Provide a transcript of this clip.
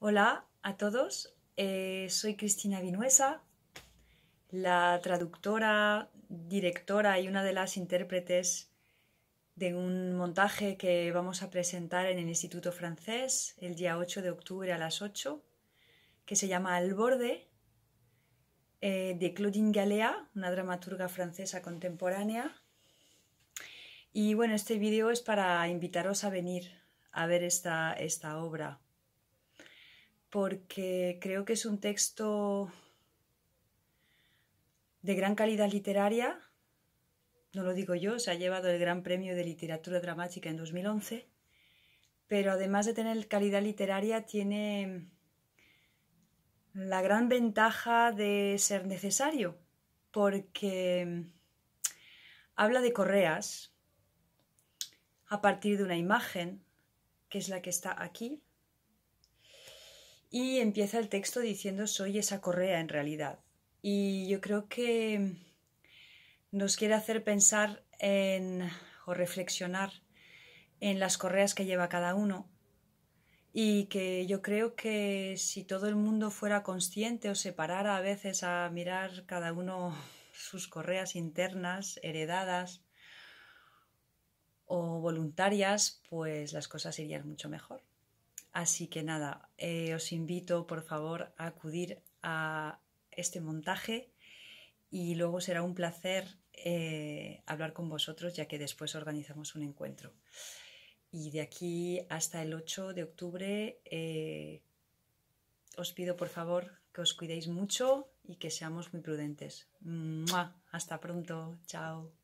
Hola a todos, eh, soy Cristina Vinuesa, la traductora, directora y una de las intérpretes de un montaje que vamos a presentar en el Instituto Francés el día 8 de octubre a las 8, que se llama Al borde, eh, de Claudine Galea, una dramaturga francesa contemporánea. Y bueno, este vídeo es para invitaros a venir a ver esta obra porque creo que es un texto de gran calidad literaria, no lo digo yo, se ha llevado el Gran Premio de Literatura Dramática en 2011, pero además de tener calidad literaria, tiene la gran ventaja de ser necesario, porque habla de correas a partir de una imagen, que es la que está aquí, y empieza el texto diciendo soy esa correa en realidad. Y yo creo que nos quiere hacer pensar en o reflexionar en las correas que lleva cada uno y que yo creo que si todo el mundo fuera consciente o se parara a veces a mirar cada uno sus correas internas heredadas o voluntarias, pues las cosas irían mucho mejor. Así que nada, eh, os invito por favor a acudir a este montaje y luego será un placer eh, hablar con vosotros ya que después organizamos un encuentro. Y de aquí hasta el 8 de octubre eh, os pido por favor que os cuidéis mucho y que seamos muy prudentes. Hasta pronto. Chao.